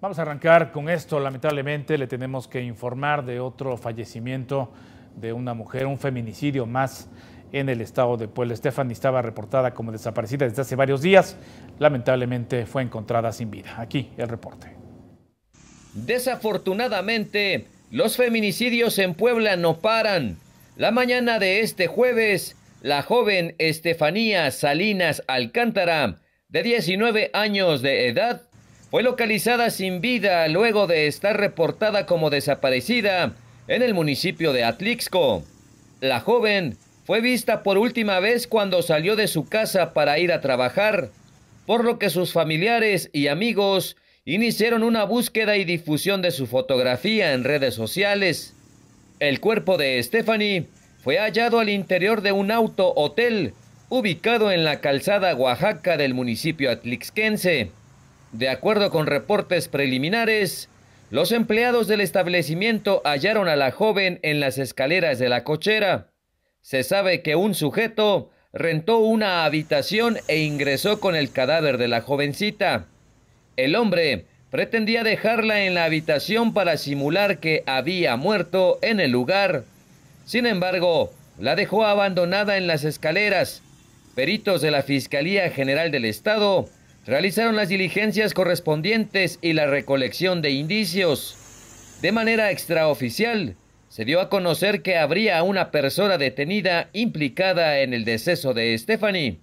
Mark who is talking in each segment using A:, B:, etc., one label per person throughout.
A: Vamos a arrancar con esto. Lamentablemente le tenemos que informar de otro fallecimiento de una mujer, un feminicidio más en el estado de Puebla. Stephanie estaba reportada como desaparecida desde hace varios días. Lamentablemente fue encontrada sin vida. Aquí el reporte. Desafortunadamente, los feminicidios en Puebla no
B: paran. La mañana de este jueves, la joven Estefanía Salinas Alcántara, de 19 años de edad, fue localizada sin vida luego de estar reportada como desaparecida en el municipio de Atlixco. La joven fue vista por última vez cuando salió de su casa para ir a trabajar, por lo que sus familiares y amigos iniciaron una búsqueda y difusión de su fotografía en redes sociales. El cuerpo de Stephanie fue hallado al interior de un auto hotel ubicado en la calzada Oaxaca del municipio atlixquense. De acuerdo con reportes preliminares, los empleados del establecimiento hallaron a la joven en las escaleras de la cochera. Se sabe que un sujeto rentó una habitación e ingresó con el cadáver de la jovencita. El hombre pretendía dejarla en la habitación para simular que había muerto en el lugar. Sin embargo, la dejó abandonada en las escaleras. Peritos de la Fiscalía General del Estado realizaron las diligencias correspondientes y la recolección de indicios. De manera extraoficial, se dio a conocer que habría una persona detenida implicada en el deceso de Stephanie.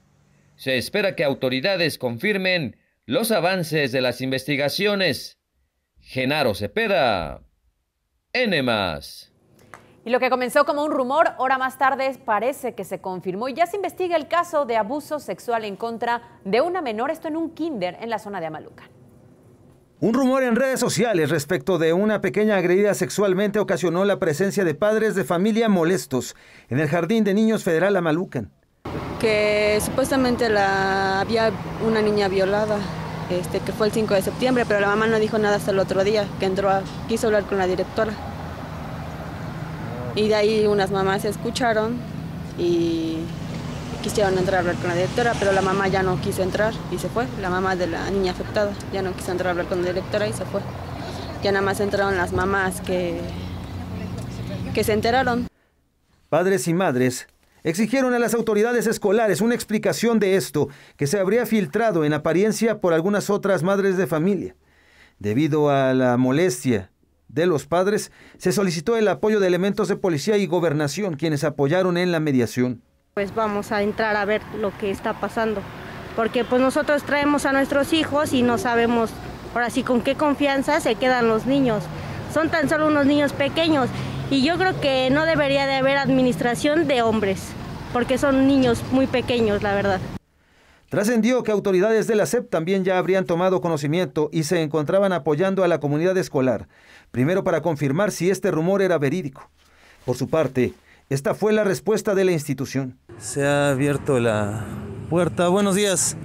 B: Se espera que autoridades confirmen los avances de las investigaciones. Genaro Cepeda. N
C: y lo que comenzó como un rumor, hora más tarde parece que se confirmó y ya se investiga el caso de abuso sexual en contra de una menor, esto en un kinder en la zona de Amalucan.
D: Un rumor en redes sociales respecto de una pequeña agredida sexualmente ocasionó la presencia de padres de familia molestos en el Jardín de Niños Federal Amalucan.
E: Que supuestamente había una niña violada. Este, que fue el 5 de septiembre, pero la mamá no dijo
C: nada hasta el otro día, que entró a, quiso hablar con la directora. Y de ahí unas mamás se escucharon y quisieron entrar a hablar con la directora, pero la mamá ya no quiso entrar y se fue. La mamá de la niña afectada ya no quiso entrar a hablar con la directora y
E: se fue. Ya nada más entraron las mamás que, que se enteraron.
D: Padres y madres exigieron a las autoridades escolares una explicación de esto que se habría filtrado en apariencia por algunas otras madres de familia. Debido a la molestia de los padres, se solicitó el apoyo de elementos de policía y gobernación, quienes apoyaron en la mediación.
F: Pues vamos a entrar a ver lo que está pasando, porque pues nosotros traemos a nuestros hijos y no sabemos ahora sí con qué confianza se quedan los niños. Son tan solo unos niños pequeños y yo creo que no debería de haber administración de hombres, porque son niños muy pequeños, la verdad.
D: Trascendió que autoridades de la SEP también ya habrían tomado conocimiento y se encontraban apoyando a la comunidad escolar, primero para confirmar si este rumor era verídico. Por su parte, esta fue la respuesta de la institución. Se ha abierto la puerta. Buenos días.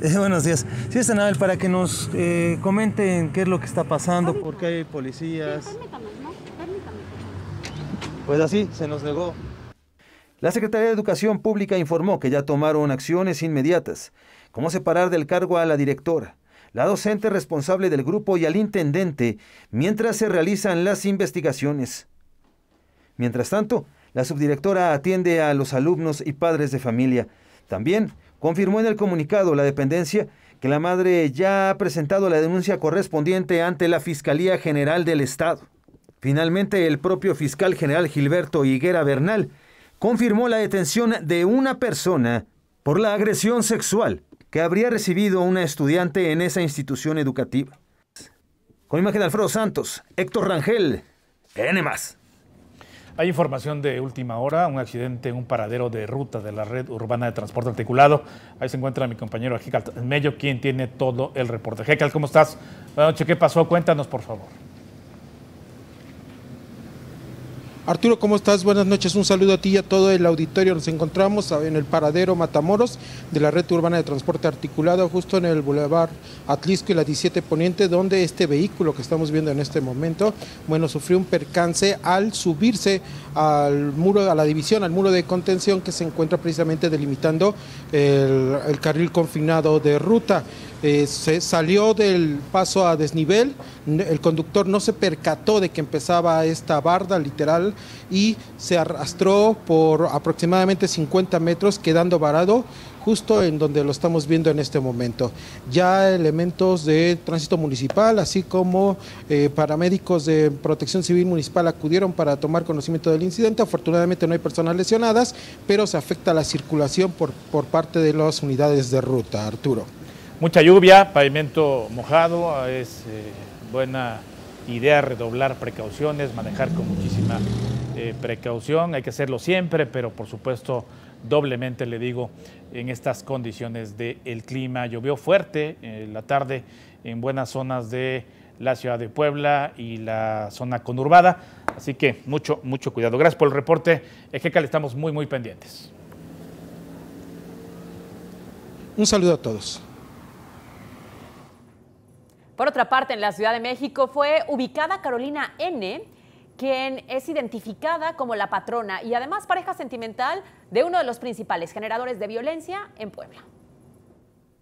D: buenos días. Sí, es para que nos eh, comenten qué es lo que está pasando, porque hay policías. ¿no? Permítame. Pues así, se nos negó la Secretaría de Educación Pública informó que ya tomaron acciones inmediatas, como separar del cargo a la directora, la docente responsable del grupo y al intendente, mientras se realizan las investigaciones. Mientras tanto, la subdirectora atiende a los alumnos y padres de familia. También confirmó en el comunicado la dependencia que la madre ya ha presentado la denuncia correspondiente ante la Fiscalía General del Estado. Finalmente, el propio fiscal general Gilberto Higuera Bernal confirmó la detención de una persona por la agresión sexual que habría recibido una estudiante en esa institución educativa.
A: Con imagen de Alfredo Santos, Héctor Rangel, N más. Hay información de última hora, un accidente en un paradero de ruta de la red urbana de transporte articulado. Ahí se encuentra mi compañero en Mello, quien tiene todo el reporte. Hecal, ¿cómo estás? Buenas noches, ¿qué pasó? Cuéntanos, por favor.
G: Arturo, ¿cómo estás? Buenas noches, un saludo a ti y a todo el auditorio. Nos encontramos en el paradero Matamoros de la Red Urbana de Transporte Articulado, justo en el Boulevard Atlisco y la 17 Poniente, donde este vehículo que estamos viendo en este momento, bueno, sufrió un percance al subirse al muro, a la división, al muro de contención que se encuentra precisamente delimitando el, el carril confinado de ruta. Eh, se salió del paso a desnivel, el conductor no se percató de que empezaba esta barda literal y se arrastró por aproximadamente 50 metros quedando varado justo en donde lo estamos viendo en este momento. Ya elementos de tránsito municipal, así como eh, paramédicos de protección civil municipal acudieron para tomar conocimiento del incidente. Afortunadamente no hay personas lesionadas, pero se afecta la circulación por parte de las unidades de ruta. Arturo mucha
A: lluvia, pavimento mojado, es eh, buena idea redoblar precauciones, manejar con muchísima eh, precaución, hay que hacerlo siempre, pero por supuesto doblemente le digo en estas condiciones del clima. Llovió fuerte eh, la tarde en buenas zonas de la ciudad de Puebla y la zona conurbada, así que mucho, mucho cuidado. Gracias por el reporte, Ejecal, estamos muy, muy pendientes.
G: Un saludo a todos.
C: Por otra parte, en la Ciudad de México fue ubicada Carolina N., quien es identificada como la patrona y además pareja sentimental de uno de los principales generadores de violencia en Puebla.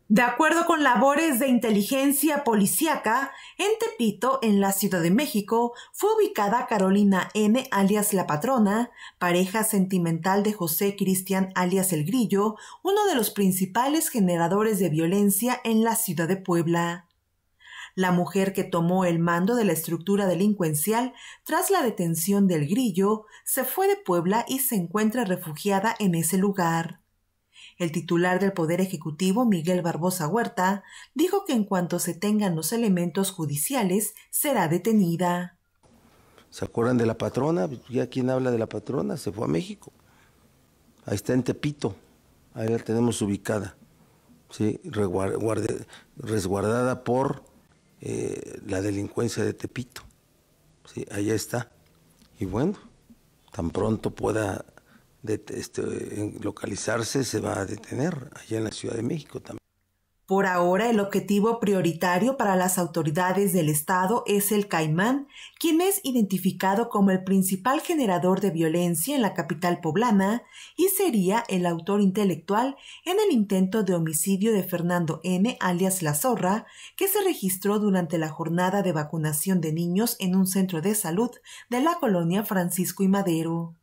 F: De acuerdo con labores de inteligencia policíaca, en Tepito, en la Ciudad de México, fue ubicada Carolina N., alias La Patrona, pareja sentimental de José Cristian, alias El Grillo, uno de los principales generadores de violencia en la ciudad de Puebla la mujer que tomó el mando de la estructura delincuencial tras la detención del grillo, se fue de Puebla y se encuentra refugiada en ese lugar. El titular del Poder Ejecutivo, Miguel Barbosa Huerta, dijo que en cuanto se tengan los elementos judiciales, será detenida.
H: ¿Se acuerdan de la patrona? Pues, ya quien habla de la patrona se fue a México. Ahí está en Tepito. Ahí la tenemos ubicada. Sí, resguardada por eh, la delincuencia de Tepito. Sí, allá está. Y bueno, tan pronto pueda este, localizarse, se va a detener allá en la Ciudad de México también.
F: Por ahora, el objetivo prioritario para las autoridades del Estado es el Caimán, quien es identificado como el principal generador de violencia en la capital poblana y sería el autor intelectual en el intento de homicidio de Fernando N., alias La Zorra, que se registró durante la jornada de vacunación de niños en un centro de salud de la colonia Francisco y Madero.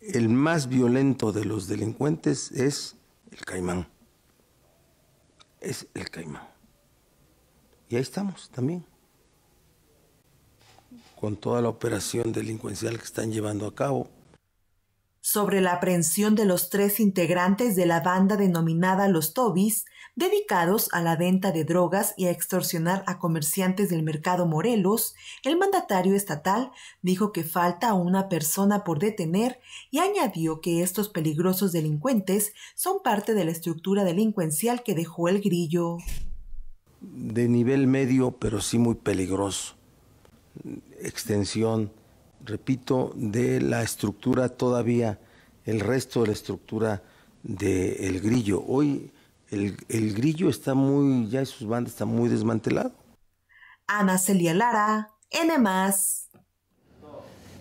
H: El más violento de los delincuentes es el Caimán es el caimán. Y ahí estamos también, con toda la operación delincuencial que están llevando a cabo
F: sobre la aprehensión de los tres integrantes de la banda denominada Los Tobis, dedicados a la venta de drogas y a extorsionar a comerciantes del mercado Morelos, el mandatario estatal dijo que falta una persona por detener y añadió que estos peligrosos delincuentes son parte de la estructura delincuencial que dejó el grillo.
H: De nivel medio, pero sí muy peligroso. Extensión repito, de la estructura todavía, el resto de la estructura del grillo. Hoy el, grillo está muy, ya sus bandas están muy desmantelado.
F: Ana Celia Lara, N.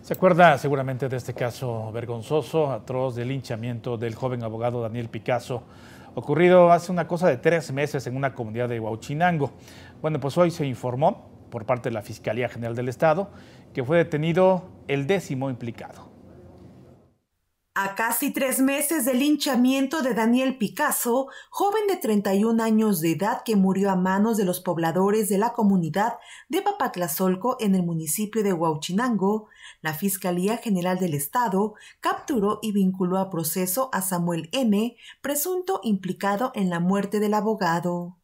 A: Se acuerda seguramente de este caso vergonzoso, atroz del linchamiento del joven abogado Daniel Picasso, ocurrido hace una cosa de tres meses en una comunidad de Huauchinango. Bueno, pues hoy se informó por parte de la Fiscalía General del Estado, que fue detenido el décimo implicado.
F: A casi tres meses del linchamiento de Daniel Picasso, joven de 31 años de edad que murió a manos de los pobladores de la comunidad de Papatlazolco en el municipio de Huauchinango, la Fiscalía General del Estado capturó y vinculó a proceso a Samuel M., presunto implicado en la muerte del abogado.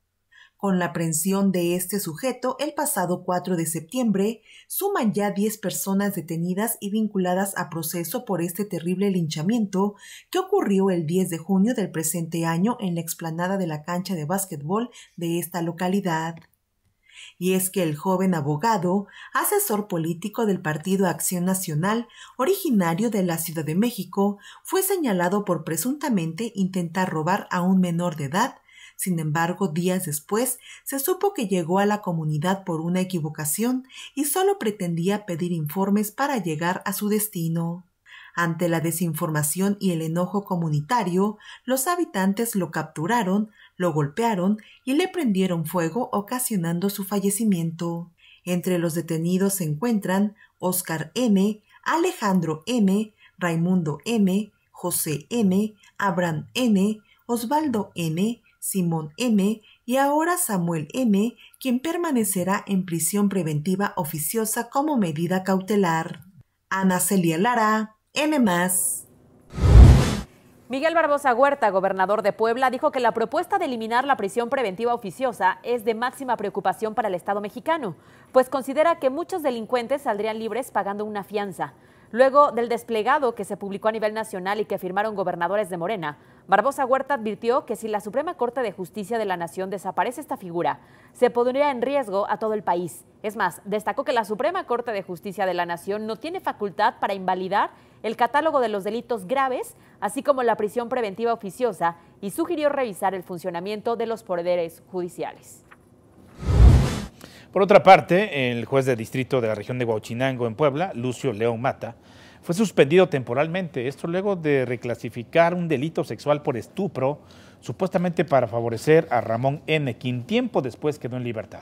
F: Con la aprehensión de este sujeto el pasado 4 de septiembre, suman ya 10 personas detenidas y vinculadas a proceso por este terrible linchamiento que ocurrió el 10 de junio del presente año en la explanada de la cancha de básquetbol de esta localidad. Y es que el joven abogado, asesor político del Partido Acción Nacional, originario de la Ciudad de México, fue señalado por presuntamente intentar robar a un menor de edad sin embargo, días después se supo que llegó a la comunidad por una equivocación y solo pretendía pedir informes para llegar a su destino. Ante la desinformación y el enojo comunitario, los habitantes lo capturaron, lo golpearon y le prendieron fuego ocasionando su fallecimiento. Entre los detenidos se encuentran Oscar M., Alejandro M., Raimundo M., José M., Abraham N., Osvaldo M., Simón M. y ahora Samuel M., quien permanecerá en prisión preventiva oficiosa como medida cautelar. Ana Celia Lara, N.
C: Miguel Barbosa Huerta, gobernador de Puebla, dijo que la propuesta de eliminar la prisión preventiva oficiosa es de máxima preocupación para el Estado mexicano, pues considera que muchos delincuentes saldrían libres pagando una fianza. Luego del desplegado que se publicó a nivel nacional y que firmaron gobernadores de Morena, Barbosa Huerta advirtió que si la Suprema Corte de Justicia de la Nación desaparece esta figura, se pondría en riesgo a todo el país. Es más, destacó que la Suprema Corte de Justicia de la Nación no tiene facultad para invalidar el catálogo de los delitos graves, así como la prisión preventiva oficiosa, y sugirió revisar el funcionamiento de los poderes judiciales.
A: Por otra parte, el juez de distrito de la región de Huachinango, en Puebla, Lucio León Mata, fue suspendido temporalmente, esto luego de reclasificar un delito sexual por estupro, supuestamente para favorecer a Ramón N., quien tiempo después quedó en libertad.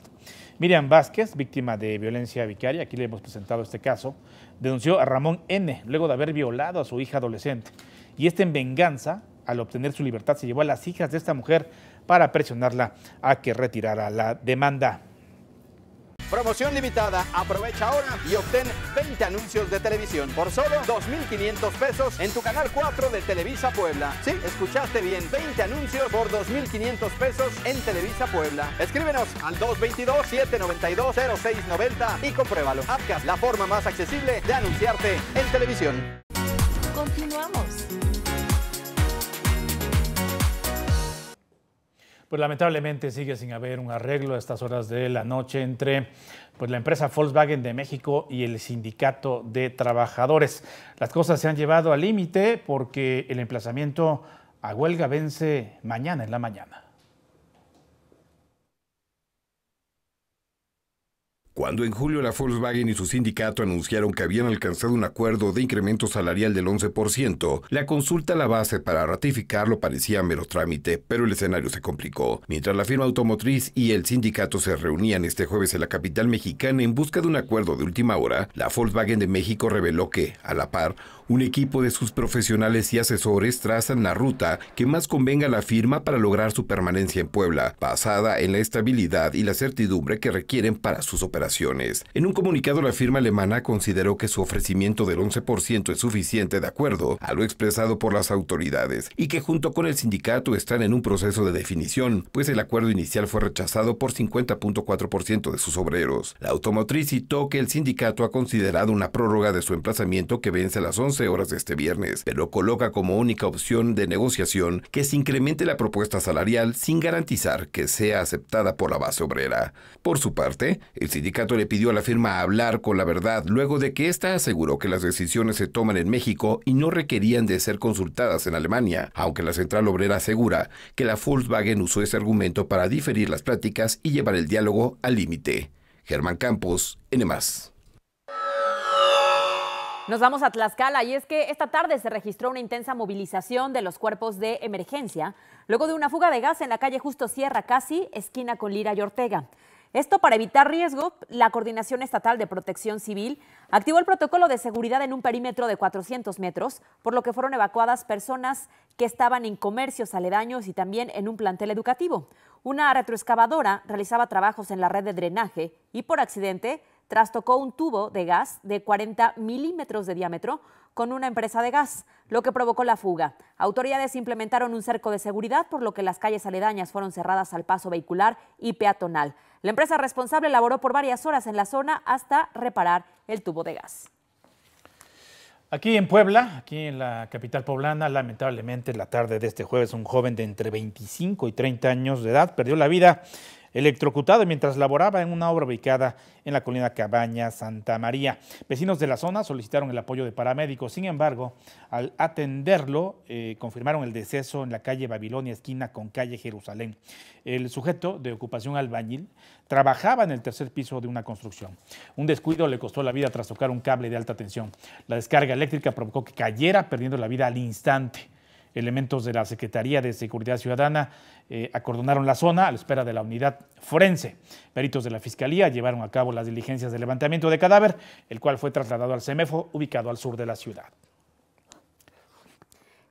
A: Miriam Vázquez, víctima de violencia vicaria, aquí le hemos presentado este caso, denunció a Ramón N. luego de haber violado a su hija adolescente. Y esta en venganza, al obtener su libertad, se llevó a las hijas de esta mujer para presionarla a que retirara la demanda. Promoción
B: limitada. Aprovecha ahora y obtén 20 anuncios de televisión por solo 2.500 pesos en tu canal 4 de Televisa Puebla. Sí, escuchaste bien. 20 anuncios por 2.500 pesos en Televisa Puebla. Escríbenos al 222-792-0690 y compruébalo. APCAS, la forma más accesible de anunciarte en televisión.
F: Continuamos.
A: pues lamentablemente sigue sin haber un arreglo a estas horas de la noche entre pues, la empresa Volkswagen de México y el sindicato de trabajadores. Las cosas se han llevado al límite porque el emplazamiento a huelga vence mañana en la mañana.
G: Cuando en julio la Volkswagen y su sindicato anunciaron que habían alcanzado un acuerdo de incremento salarial del 11%, la consulta a la base para ratificarlo parecía mero trámite, pero el escenario se complicó. Mientras la firma automotriz y el sindicato se reunían este jueves en la capital mexicana en busca de un acuerdo de última hora, la Volkswagen de México reveló que, a la par, un equipo de sus profesionales y asesores trazan la ruta que más convenga a la firma para lograr su permanencia en Puebla, basada en la estabilidad y la certidumbre que requieren para sus operaciones. En un comunicado, la firma alemana consideró que su ofrecimiento del 11% es suficiente de acuerdo a lo expresado por las autoridades y que junto con el sindicato están en un proceso de definición, pues el acuerdo inicial fue rechazado por 50.4% de sus obreros. La automotriz citó que el sindicato ha considerado una prórroga de su emplazamiento que vence a las 11 horas de este viernes, pero coloca como única opción de negociación que se incremente la propuesta salarial sin garantizar que sea aceptada por la base obrera. Por su parte, el sindicato le pidió a la firma hablar con la verdad luego de que ésta aseguró que las decisiones se toman en México y no requerían de ser consultadas en Alemania, aunque la central obrera asegura que la Volkswagen usó ese argumento para diferir las prácticas y llevar el diálogo al límite. Germán Campos, N.
C: Nos vamos a Tlaxcala y es que esta tarde se registró una intensa movilización de los cuerpos de emergencia luego de una fuga de gas en la calle Justo Sierra Casi, esquina con Lira y Ortega. Esto para evitar riesgo, la Coordinación Estatal de Protección Civil activó el protocolo de seguridad en un perímetro de 400 metros, por lo que fueron evacuadas personas que estaban en comercios aledaños y también en un plantel educativo. Una retroexcavadora realizaba trabajos en la red de drenaje y por accidente tocó un tubo de gas de 40 milímetros de diámetro con una empresa de gas, lo que provocó la fuga. Autoridades implementaron un cerco de seguridad, por lo que las calles aledañas fueron cerradas al paso vehicular y peatonal. La empresa responsable laboró por varias horas en la zona hasta reparar el tubo de gas.
A: Aquí en Puebla, aquí en la capital poblana, lamentablemente la tarde de este jueves un joven de entre 25 y 30 años de edad perdió la vida electrocutado mientras laboraba en una obra ubicada en la colina Cabaña Santa María. Vecinos de la zona solicitaron el apoyo de paramédicos, sin embargo, al atenderlo, eh, confirmaron el deceso en la calle Babilonia, esquina con calle Jerusalén. El sujeto, de ocupación albañil, trabajaba en el tercer piso de una construcción. Un descuido le costó la vida tras tocar un cable de alta tensión. La descarga eléctrica provocó que cayera, perdiendo la vida al instante. Elementos de la Secretaría de Seguridad Ciudadana eh, acordonaron la zona a la espera de la unidad forense. Peritos de la Fiscalía llevaron a cabo las diligencias de levantamiento de cadáver, el cual fue trasladado al CEMEFO, ubicado al sur de la ciudad.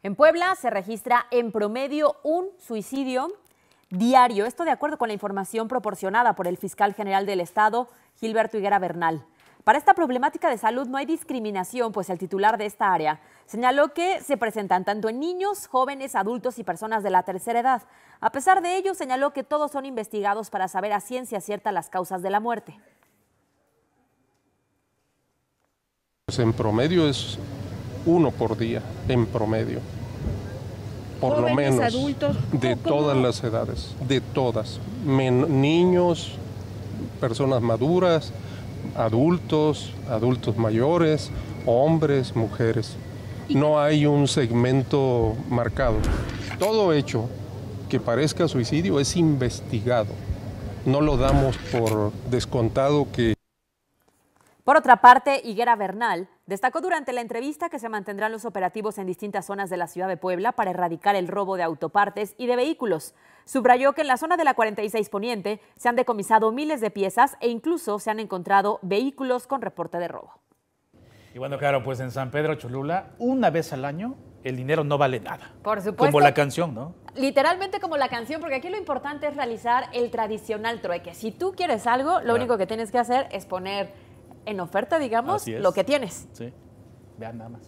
C: En Puebla se registra en promedio un suicidio diario, esto de acuerdo con la información proporcionada por el fiscal general del Estado, Gilberto Higuera Bernal. Para esta problemática de salud no hay discriminación, pues el titular de esta área señaló que se presentan tanto en niños, jóvenes, adultos y personas de la tercera edad. A pesar de ello, señaló que todos son investigados para saber a ciencia cierta las causas de la muerte.
H: Pues, en promedio es uno por día, en promedio. Por lo menos. Adultos, de todas las edades, de todas. niños, personas maduras, adultos, adultos mayores, hombres, mujeres. No hay un segmento marcado. Todo hecho que parezca suicidio es investigado. No lo damos por descontado que
C: por otra parte, Higuera Bernal destacó durante la entrevista que se mantendrán los operativos en distintas zonas de la ciudad de Puebla para erradicar el robo de autopartes y de vehículos. Subrayó que en la zona de la 46 Poniente se han decomisado miles de piezas e incluso se han encontrado vehículos con reporte de robo.
A: Y bueno, claro, pues en San Pedro Cholula, una vez al año, el dinero no vale nada.
C: Por supuesto. Como la
A: canción, ¿no?
C: Literalmente como la canción, porque aquí lo importante es realizar el tradicional trueque. Si tú quieres algo, lo único que tienes que hacer es
F: poner
C: en oferta, digamos, lo que tienes. Sí, vean nada más.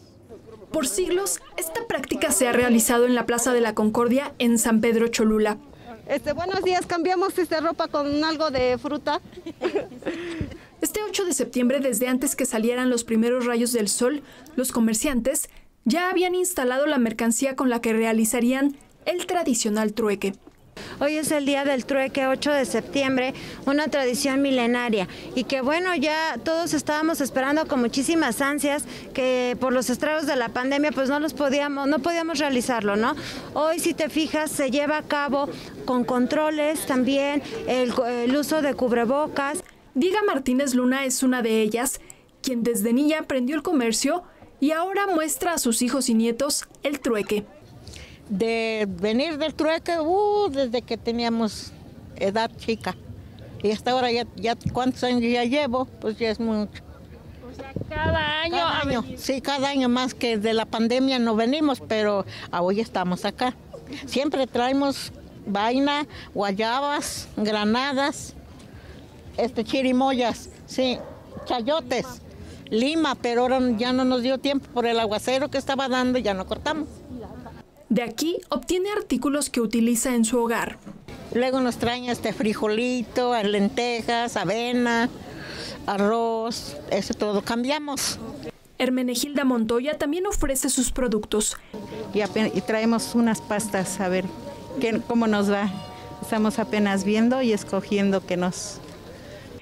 F: Por siglos, esta práctica se ha realizado en la Plaza de la Concordia en San Pedro Cholula. Este, buenos días, cambiamos esta ropa con algo de fruta. Este 8 de septiembre, desde antes que salieran los primeros rayos del sol, los comerciantes ya habían instalado la mercancía con la que realizarían el tradicional trueque. Hoy es el día del trueque, 8 de septiembre, una tradición milenaria y que bueno, ya todos estábamos esperando con muchísimas ansias que por los estragos de la pandemia pues no los podíamos, no podíamos realizarlo, ¿no? Hoy si te fijas se lleva a cabo con controles también el, el uso de cubrebocas. Diga Martínez Luna es una de ellas, quien desde niña aprendió el comercio y ahora muestra a sus hijos y nietos el trueque de venir del trueque, uh, desde que teníamos edad chica. Y hasta ahora ya, ya cuántos años ya llevo, pues ya es mucho. O sea, cada año. sí, cada año más que de la pandemia no venimos, pero hoy estamos acá. Siempre traemos vaina, guayabas, granadas, este chirimoyas, sí, chayotes, lima, pero ahora ya no nos dio tiempo por el aguacero que estaba dando, ya no cortamos. De aquí obtiene artículos que utiliza en su hogar. Luego nos traen este frijolito, lentejas, avena, arroz, eso todo cambiamos. Hermenegilda Montoya también ofrece sus productos. Y, traemos unas pastas a ver cómo nos va. Estamos apenas viendo y escogiendo qué nos...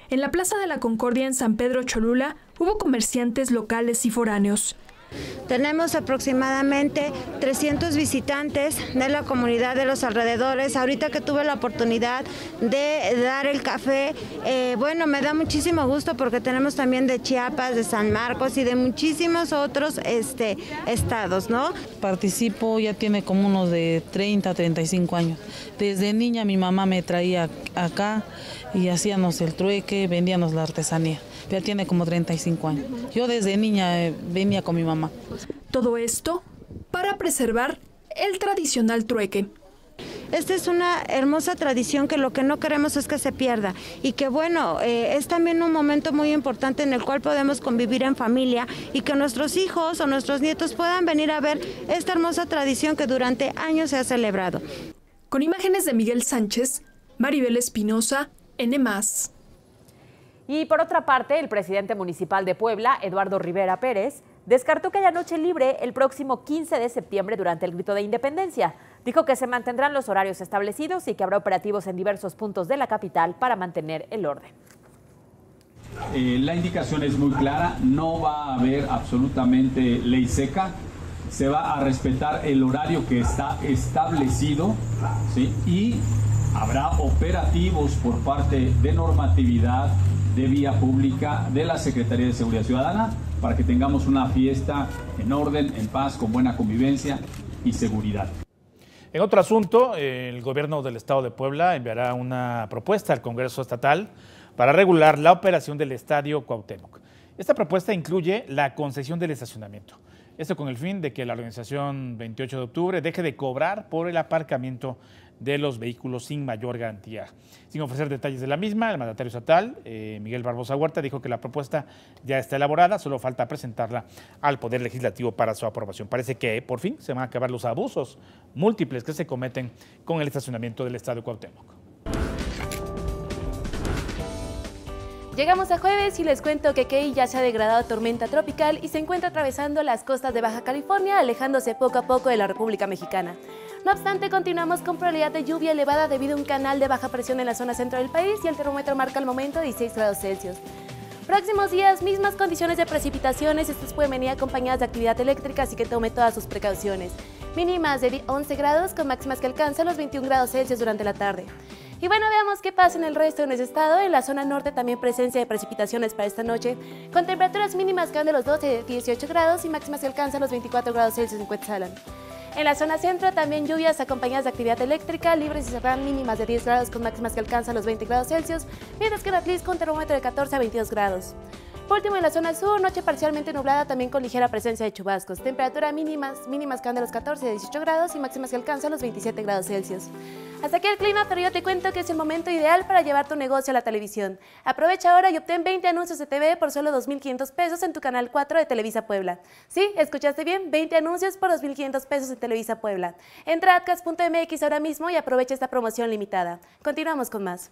F: En la Plaza de la Concordia en San Pedro Cholula hubo comerciantes locales y foráneos. Tenemos aproximadamente 300 visitantes de la comunidad de los alrededores. Ahorita que tuve la oportunidad de dar el café, eh, bueno, me da muchísimo gusto porque tenemos también de Chiapas, de San Marcos y de muchísimos otros este, estados, ¿no? Participo ya tiene como unos de 30, 35 años. Desde
E: niña mi mamá me traía acá y hacíamos el trueque, vendíamos la artesanía.
F: Ya tiene como 35 años. Yo desde niña eh, venía con mi mamá. Todo esto para preservar el tradicional trueque. Esta es una hermosa tradición que lo que no queremos es que se pierda y que bueno, eh, es también un momento muy importante en el cual podemos convivir en familia y que nuestros hijos o nuestros nietos puedan venir a ver esta hermosa tradición que durante años se ha celebrado. Con imágenes de Miguel Sánchez, Maribel Espinosa, y por otra parte,
C: el presidente municipal de Puebla, Eduardo Rivera Pérez, descartó que haya noche libre el próximo 15 de septiembre durante el grito de independencia. Dijo que se mantendrán los horarios establecidos y que habrá operativos en diversos puntos de la capital para mantener el orden.
A: Eh, la indicación es muy clara, no va a haber absolutamente ley seca, se va a respetar el horario que está establecido y Habrá operativos por parte de normatividad de vía pública de la Secretaría de Seguridad Ciudadana para que tengamos una fiesta en orden, en paz, con buena convivencia y seguridad. En otro asunto, el gobierno del Estado de Puebla enviará una propuesta al Congreso Estatal para regular la operación del Estadio Cuauhtémoc. Esta propuesta incluye la concesión del estacionamiento. Esto con el fin de que la organización 28 de octubre deje de cobrar por el aparcamiento de los vehículos sin mayor garantía. Sin ofrecer detalles de la misma, el mandatario estatal, eh, Miguel Barbosa Huerta, dijo que la propuesta ya está elaborada, solo falta presentarla al Poder Legislativo para su aprobación. Parece que por fin se van a acabar los abusos múltiples que se cometen con el estacionamiento del Estado de Cuauhtémoc.
E: Llegamos a jueves y les cuento que Key ya se ha degradado a tormenta tropical y se encuentra atravesando las costas de Baja California, alejándose poco a poco de la República Mexicana. No obstante, continuamos con probabilidad de lluvia elevada debido a un canal de baja presión en la zona centro del país y el termómetro marca al momento 16 grados Celsius. Próximos días, mismas condiciones de precipitaciones, estas pueden venir acompañadas de actividad eléctrica, así que tome todas sus precauciones. Mínimas de 11 grados con máximas que alcanzan los 21 grados Celsius durante la tarde. Y bueno, veamos qué pasa en el resto de nuestro estado. En la zona norte también presencia de precipitaciones para esta noche, con temperaturas mínimas que van de los 12 a 18 grados y máximas que alcanzan los 24 grados Celsius en Cuetzalan. En la zona centro también lluvias acompañadas de actividad eléctrica, libres y cerradas mínimas de 10 grados con máximas que alcanzan los 20 grados Celsius, mientras que en con termómetro de 14 a 22 grados. Por último, en la zona sur, noche parcialmente nublada, también con ligera presencia de chubascos. Temperatura mínimas, mínimas que de los 14 a 18 grados y máximas que alcanzan los 27 grados Celsius. Hasta aquí el clima, pero yo te cuento que es el momento ideal para llevar tu negocio a la televisión. Aprovecha ahora y obtén 20 anuncios de TV por solo 2.500 pesos en tu canal 4 de Televisa Puebla. Sí, escuchaste bien, 20 anuncios por 2.500 pesos en Televisa Puebla. Entra a atcas.mx ahora mismo y aprovecha esta promoción limitada. Continuamos con más.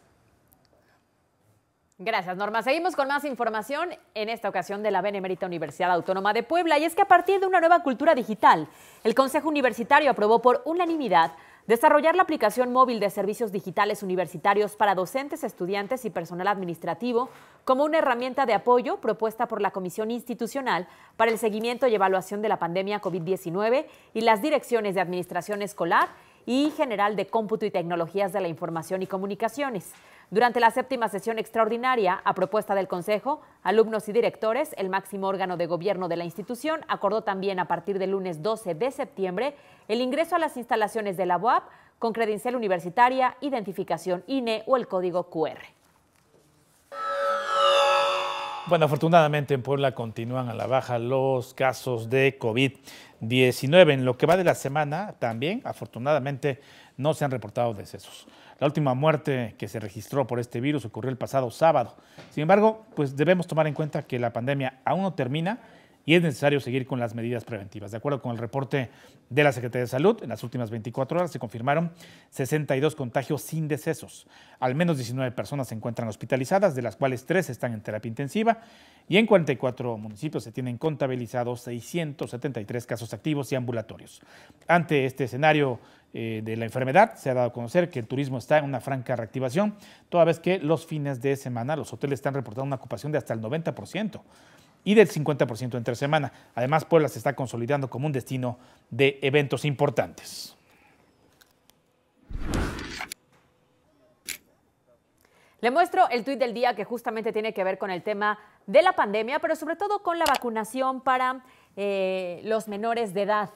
C: Gracias, Norma. Seguimos con más información en esta ocasión de la Benemérita Universidad Autónoma de Puebla. Y es que a partir de una nueva cultura digital, el Consejo Universitario aprobó por unanimidad desarrollar la aplicación móvil de servicios digitales universitarios para docentes, estudiantes y personal administrativo como una herramienta de apoyo propuesta por la Comisión Institucional para el Seguimiento y Evaluación de la Pandemia COVID-19 y las direcciones de Administración Escolar y General de Cómputo y Tecnologías de la Información y Comunicaciones. Durante la séptima sesión extraordinaria, a propuesta del Consejo, alumnos y directores, el máximo órgano de gobierno de la institución, acordó también a partir del lunes 12 de septiembre el ingreso a las instalaciones de la UAP con credencial universitaria, identificación INE o el código QR.
A: Bueno, afortunadamente en Puebla continúan a la baja los casos de COVID-19. En lo que va de la semana, también afortunadamente no se han reportado decesos. La última muerte que se registró por este virus ocurrió el pasado sábado. Sin embargo, pues debemos tomar en cuenta que la pandemia aún no termina y es necesario seguir con las medidas preventivas. De acuerdo con el reporte de la Secretaría de Salud, en las últimas 24 horas se confirmaron 62 contagios sin decesos. Al menos 19 personas se encuentran hospitalizadas, de las cuales 3 están en terapia intensiva y en 44 municipios se tienen contabilizados 673 casos activos y ambulatorios. Ante este escenario eh, de la enfermedad. Se ha dado a conocer que el turismo está en una franca reactivación, toda vez que los fines de semana los hoteles están reportando una ocupación de hasta el 90% y del 50% entre semana. Además, Puebla se está consolidando como un destino de eventos importantes.
C: Le muestro el tuit del día que justamente tiene que ver con el tema de la pandemia, pero sobre todo con la vacunación para eh, los menores de edad.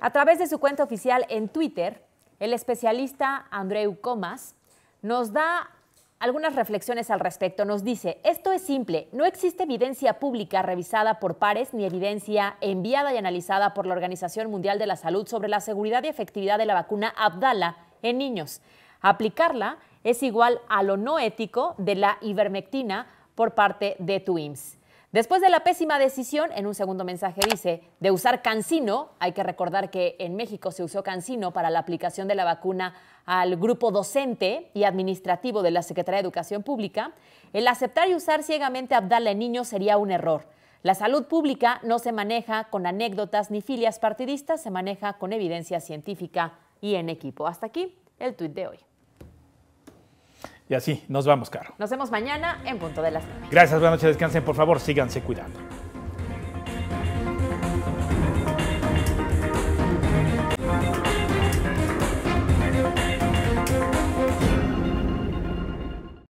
C: A través de su cuenta oficial en Twitter, el especialista Andreu Comas nos da algunas reflexiones al respecto. Nos dice, esto es simple, no existe evidencia pública revisada por pares ni evidencia enviada y analizada por la Organización Mundial de la Salud sobre la seguridad y efectividad de la vacuna Abdala en niños. Aplicarla es igual a lo no ético de la ivermectina por parte de TWIMS. Después de la pésima decisión, en un segundo mensaje dice, de usar cancino, hay que recordar que en México se usó cancino para la aplicación de la vacuna al grupo docente y administrativo de la Secretaría de Educación Pública, el aceptar y usar ciegamente Abdala en niños sería un error. La salud pública no se maneja con anécdotas ni filias partidistas, se maneja con evidencia científica y en equipo. Hasta aquí el tuit de hoy.
A: Y así nos vamos, Caro.
C: Nos vemos mañana en Punto de las
A: Gracias, buenas noches, descansen, por favor, síganse cuidando.